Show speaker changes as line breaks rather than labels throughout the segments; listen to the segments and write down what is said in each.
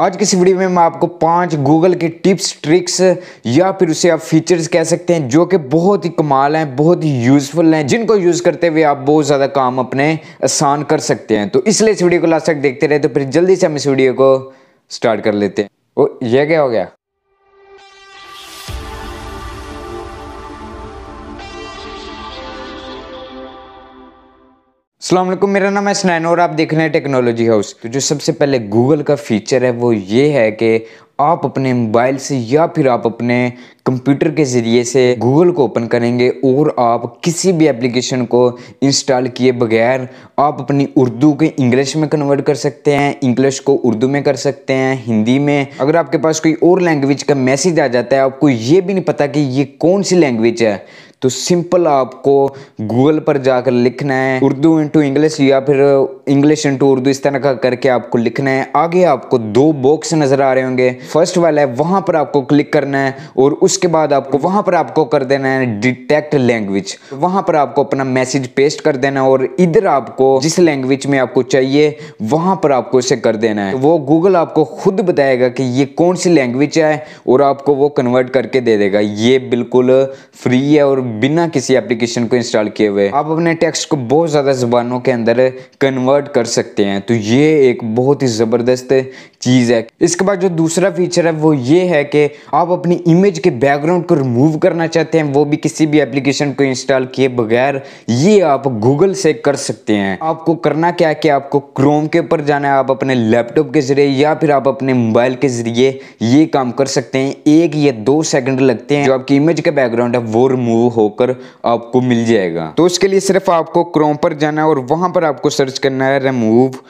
आज की इस वीडियो में मैं आपको पांच गूगल के टिप्स ट्रिक्स या फिर उसे आप फीचर्स कह सकते हैं जो कि बहुत ही कमाल हैं बहुत ही यूज़फुल हैं जिनको यूज़ करते हुए आप बहुत ज़्यादा काम अपने आसान कर सकते हैं तो इसलिए इस वीडियो को लास्ट तक देखते रहे तो फिर जल्दी से हम इस वीडियो को स्टार्ट कर लेते हैं ओ यह क्या हो गया असलम मेरा नाम है स्नैन और आप देख रहे हैं टेक्नोलॉजी हाउस तो जो सबसे पहले गूगल का फीचर है वो ये है कि आप अपने मोबाइल से या फिर आप अपने कंप्यूटर के ज़रिए से गूगल को ओपन करेंगे और आप किसी भी एप्लीकेशन को इंस्टॉल किए बगैर आप अपनी उर्दू के इंग्लिश में कन्वर्ट कर सकते हैं इंग्लिश को उर्दू में कर सकते हैं हिंदी में अगर आपके पास कोई और लैंग्वेज का मैसेज आ जाता है आपको ये भी नहीं पता कि ये कौन सी लैंग्वेज है तो सिंपल आपको गूगल पर जाकर लिखना है उर्दू इंटू इंग्लिश या फिर इंग्लिश uh, इंटू उर्दू इस तरह का करके आपको लिखना है आगे आपको दो बॉक्स नजर आ रहे होंगे फर्स्ट वाला है वहां पर आपको क्लिक करना है और उसके बाद आपको वहां पर आपको कर देना है डिटेक्ट लैंग्वेज वहां पर आपको अपना मैसेज पेस्ट कर देना है और इधर आपको जिस लैंग्वेज में आपको चाहिए वहां पर आपको इसे कर देना है वो गूगल आपको खुद बताएगा कि ये कौन सी लैंग्वेज है और आपको वो कन्वर्ट करके दे देगा ये बिल्कुल फ्री है और बिना किसी एप्लीकेशन को इंस्टॉल किए हुए आप अपने टेक्स्ट को बहुत ज़्यादा ज़बानों के अंदर कन्वर्ट कर सकते हैं तो ये एक बहुत ही ज़बरदस्त चीज़ है इसके बाद जो दूसरा फीचर है वो ये है कि आप अपनी इमेज के बैकग्राउंड को रिमूव करना चाहते हैं वो भी किसी भी एप्लीकेशन को इंस्टॉल किए बगैर ये आप गूगल से कर सकते हैं आपको करना क्या है कि आपको क्रोम के ऊपर जाना है आप अपने लैपटॉप के जरिए या फिर आप अपने मोबाइल के जरिए ये काम कर सकते हैं एक या दो सेकंड लगते हैं जो आपकी इमेज का बैकग्राउंड है वो रिमूव होकर आपको मिल जाएगा तो उसके लिए सिर्फ आपको क्रोम पर जाना है और वहां पर आपको सर्च करना है रिमूव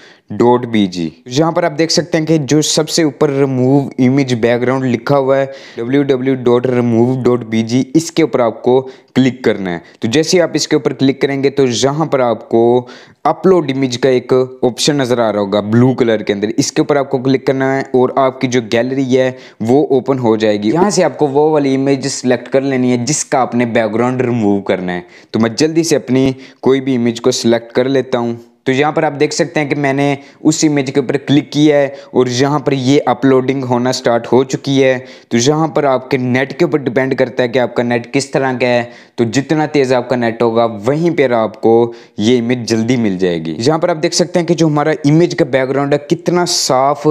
डॉट बी जी जहाँ पर आप देख सकते हैं कि जो सबसे ऊपर रिमूव इमेज बैकग्राउंड लिखा हुआ है W W dot remove dot B G इसके ऊपर आपको क्लिक करना है तो जैसे आप इसके ऊपर क्लिक करेंगे तो यहाँ पर आपको अपलोड इमेज का एक ऑप्शन नज़र आ रहा होगा ब्लू कलर के अंदर इसके ऊपर आपको क्लिक करना है और आपकी जो गैलरी है वो ओपन हो जाएगी यहाँ से आपको वो वाली इमेज सेलेक्ट कर लेनी है जिसका आपने बैकग्राउंड बैकग्राउंड रिमूव करना है तो मैं जल्दी से अपनी कोई भी इमेज को सिलेक्ट कर लेता हूँ तो यहाँ पर आप देख सकते हैं कि मैंने उस इमेज के ऊपर क्लिक किया है और यहाँ पर ये अपलोडिंग होना स्टार्ट हो चुकी है तो यहाँ पर आपके नेट के ऊपर डिपेंड करता है कि आपका नेट किस तरह का है तो जितना तेज़ आपका नेट होगा वहीं पर आपको ये इमेज जल्दी मिल जाएगी यहाँ पर आप देख सकते हैं कि जो हमारा इमेज का बैकग्राउंड है कितना साफ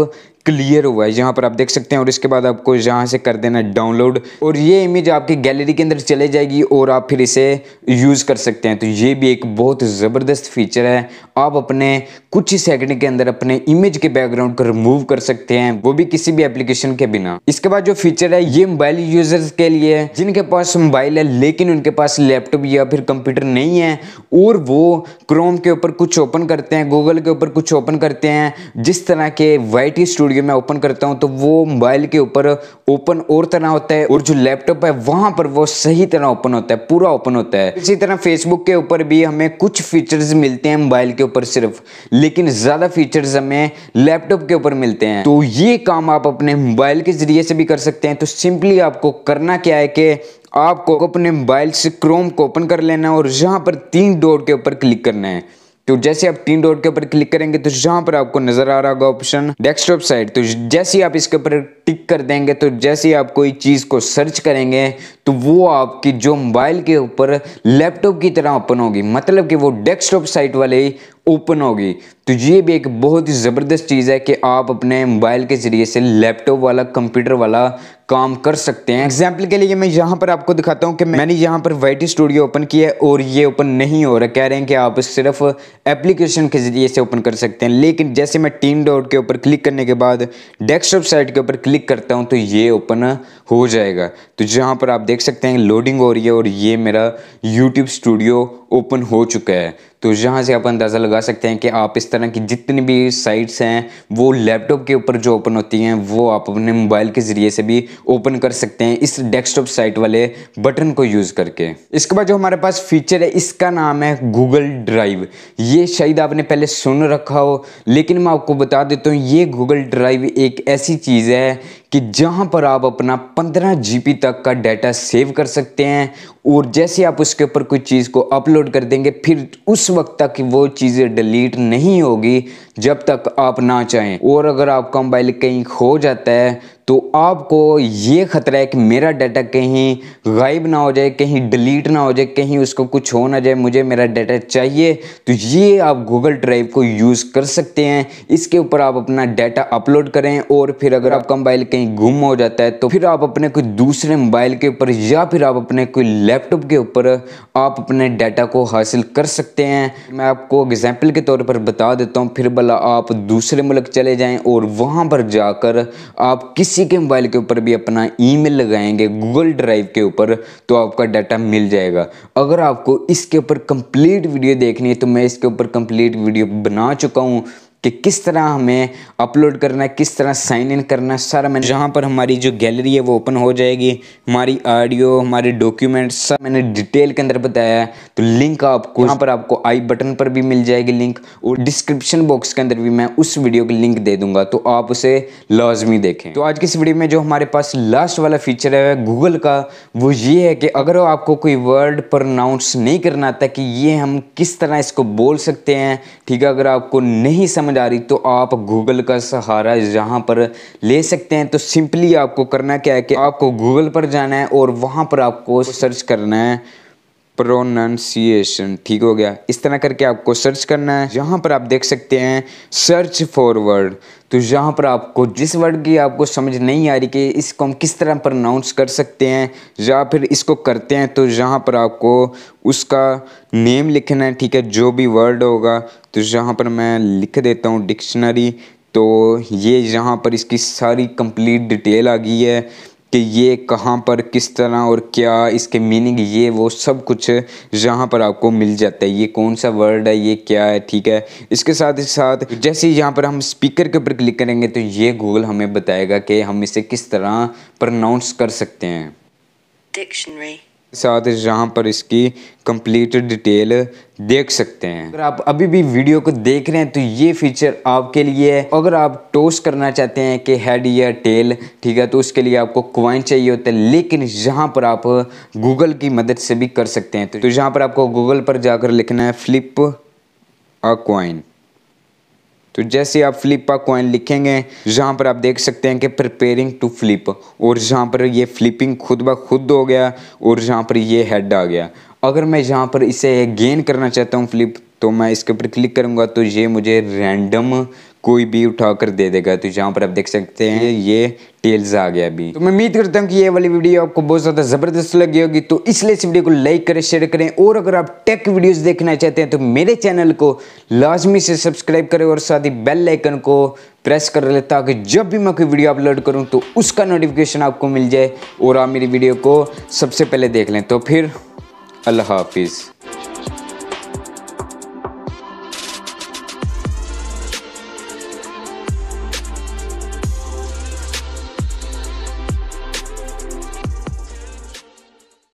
क्लियर हुआ है यहाँ पर आप देख सकते हैं और इसके बाद आपको यहाँ से कर देना डाउनलोड और ये इमेज आपकी गैलरी के अंदर चले जाएगी और आप फिर इसे यूज़ कर सकते हैं तो ये भी एक बहुत ज़बरदस्त फीचर है आप अपने कुछ ही सेकंड के अंदर अपने इमेज के बैकग्राउंड को रिमूव कर सकते हैं वो भी किसी भी एप्लीकेशन के बिना इसके बाद जो फीचर है ये मोबाइल यूजर्स के लिए है जिनके पास मोबाइल है लेकिन उनके पास लैपटॉप या फिर कंप्यूटर नहीं है और वो क्रोम के ऊपर कुछ ओपन करते हैं गूगल के ऊपर कुछ ओपन करते हैं जिस तरह के वाई स्टूडियो वीडियो मैं ओपन करता हूँ तो वो मोबाइल के ऊपर ओपन और तरह होता है और जो लैपटॉप है वहाँ पर वो सही तरह ओपन होता है पूरा ओपन होता है इसी तरह फेसबुक के ऊपर भी हमें कुछ फीचर्स मिलते हैं मोबाइल के ऊपर सिर्फ लेकिन ज़्यादा फीचर्स हमें लैपटॉप के ऊपर मिलते हैं तो ये काम आप अपने मोबाइल के ज़रिए से भी कर सकते हैं तो सिंपली आपको करना क्या है कि आपको अपने मोबाइल से क्रोम को ओपन कर लेना है और यहाँ पर तीन डोर के ऊपर क्लिक करना है तो जैसे आप तीन डॉट के ऊपर क्लिक करेंगे तो यहाँ पर आपको नजर आ रहा होगा ऑप्शन डेस्कटॉप साइट तो जैसे आप इसके ऊपर टिक कर देंगे तो जैसे आप कोई चीज़ को सर्च करेंगे तो वो आपकी जो मोबाइल के ऊपर लैपटॉप की तरह ओपन होगी मतलब कि वो डेस्कटॉप साइट वाले ही ओपन होगी तो ये भी एक बहुत ही ज़बरदस्त चीज़ है कि आप अपने मोबाइल के ज़रिए से लैपटॉप वाला कंप्यूटर वाला काम कर सकते हैं एग्जाम्पल के लिए मैं यहाँ पर आपको दिखाता हूँ कि मैंने यहाँ पर वाइट स्टूडियो ओपन किया है और ये ओपन नहीं हो रहा कह रहे हैं कि आप सिर्फ एप्लीकेशन के जरिए से ओपन कर सकते हैं लेकिन जैसे मैं टीम डॉट के ऊपर क्लिक करने के बाद डेस्कटॉप साइट के ऊपर क्लिक करता हूँ तो ये ओपन हो जाएगा तो जहाँ पर आप देख सकते हैं लोडिंग हो रही है और ये मेरा यूट्यूब स्टूडियो ओपन हो चुका है तो यहाँ से आप अंदाज़ा लगा सकते हैं कि आप इस तरह की जितनी भी साइट्स हैं वो लैपटॉप के ऊपर जो ओपन होती हैं वो आप अपने मोबाइल के ज़रिए से भी ओपन कर सकते हैं इस डेस्कटॉप साइट वाले बटन को यूज़ करके इसके बाद जो हमारे पास फीचर है इसका नाम है गूगल ड्राइव ये शायद आपने पहले सुन रखा हो लेकिन मैं आपको बता देता हूँ ये गूगल ड्राइव एक ऐसी चीज़ है कि जहां पर आप अपना 15 जीबी तक का डाटा सेव कर सकते हैं और जैसे आप उसके ऊपर कोई चीज़ को अपलोड कर देंगे फिर उस वक्त तक वो चीज़ें डिलीट नहीं होगी जब तक आप ना चाहें और अगर आपका मोबाइल कहीं खो जाता है तो आपको ये ख़तरा है कि मेरा डाटा कहीं गायब ना हो जाए कहीं डिलीट ना हो जाए कहीं उसको कुछ हो ना जाए मुझे मेरा डाटा चाहिए तो ये आप गूगल ड्राइव को यूज़ कर सकते हैं इसके ऊपर आप अपना डाटा अपलोड करें और फिर अगर आपका मोबाइल कहीं गुम हो जाता है तो फिर आप अपने कोई दूसरे मोबाइल के ऊपर या फिर आप अपने कोई लैपटॉप के ऊपर आप अपने डाटा को हासिल कर सकते हैं मैं आपको एग्जाम्पल के तौर पर बता देता हूँ फिर भला आप दूसरे मुल्क चले जाएँ और वहाँ पर जाकर आप किसी किसी के मोबाइल के ऊपर भी अपना ईमेल लगाएंगे गूगल ड्राइव के ऊपर तो आपका डाटा मिल जाएगा अगर आपको इसके ऊपर कंप्लीट वीडियो देखनी है तो मैं इसके ऊपर कंप्लीट वीडियो बना चुका हूँ कि किस तरह हमें अपलोड करना है किस तरह साइन इन करना है सारा मैंने जहाँ पर हमारी जो गैलरी है वो ओपन हो जाएगी हमारी ऑडियो हमारे डॉक्यूमेंट सब मैंने डिटेल के अंदर बताया है तो लिंक आपको यहाँ पर आपको आई बटन पर भी मिल जाएगी लिंक और डिस्क्रिप्शन बॉक्स के अंदर भी मैं उस वीडियो की लिंक दे दूंगा तो आप उसे लाजमी देखें तो आज की इस वीडियो में जो हमारे पास लास्ट वाला फीचर है गूगल का वो ये है कि अगर आपको कोई वर्ड प्रोनाउंस नहीं करना आता कि ये हम किस तरह इसको बोल सकते हैं ठीक है अगर आपको नहीं समझ जिम्मेदारी तो आप गूगल का सहारा यहाँ पर ले सकते हैं तो सिंपली आपको करना क्या है कि आपको गूगल पर जाना है और वहाँ पर आपको सर्च करना है प्रोनाउंसिएशन ठीक हो गया इस तरह करके आपको सर्च करना है यहाँ पर आप देख सकते हैं सर्च फॉर वर्ड तो यहाँ पर आपको जिस वर्ड की आपको समझ नहीं आ रही कि इसको हम किस तरह प्रोनाउंस कर सकते हैं या फिर इसको करते हैं तो यहाँ पर आपको उसका नेम लिखना है ठीक है जो भी वर्ड होगा तो यहाँ पर मैं लिख देता हूँ डिक्शनरी तो ये यहाँ पर इसकी सारी कंप्लीट डिटेल आ गई है कि ये कहाँ पर किस तरह और क्या इसके मीनिंग ये वो सब कुछ यहाँ पर आपको मिल जाता है ये कौन सा वर्ड है ये क्या है ठीक है इसके साथ ही साथ जैसे यहाँ पर हम स्पीकर के ऊपर क्लिक करेंगे तो ये गूगल हमें बताएगा कि हम इसे किस तरह प्रनाउंस कर सकते हैं डिक्शनरी साथ जहाँ पर इसकी कंप्लीट डिटेल देख सकते हैं अगर आप अभी भी वीडियो को देख रहे हैं तो ये फीचर आपके लिए है अगर आप टोस्ट करना चाहते हैं कि हेड या टेल ठीक है तो उसके लिए आपको क्वाइन चाहिए होता है लेकिन यहाँ पर आप गूगल की मदद से भी कर सकते हैं तो यहाँ पर आपको गूगल पर जाकर लिखना है फ्लिप अ क्वाइन तो जैसे आप फ्लिप का कॉइन लिखेंगे जहाँ पर आप देख सकते हैं कि प्रिपेयरिंग टू फ्लिप और जहाँ पर ये फ्लिपिंग खुद ब खुद हो गया और जहाँ पर ये हेड आ गया अगर मैं जहाँ पर इसे गेन करना चाहता हूँ फ्लिप तो मैं इसके ऊपर क्लिक करूँगा तो ये मुझे रैंडम कोई भी उठा कर दे देगा तो यहाँ पर आप देख सकते हैं ये टेल्स आ गया अभी तो मैं उम्मीद करता हूँ कि ये वाली वीडियो आपको बहुत ज़्यादा ज़बरदस्त लगी होगी तो इसलिए इस वीडियो को लाइक करें शेयर करें और अगर आप टेक वीडियोस देखना चाहते हैं तो मेरे चैनल को लाजमी से सब्सक्राइब करें और साथ ही बेल आइकन को प्रेस कर ले ताकि जब भी मैं कोई वीडियो अपलोड करूँ तो उसका नोटिफिकेशन आपको मिल जाए और आप मेरी वीडियो को सबसे पहले देख लें तो फिर अल्लाह हाफिज़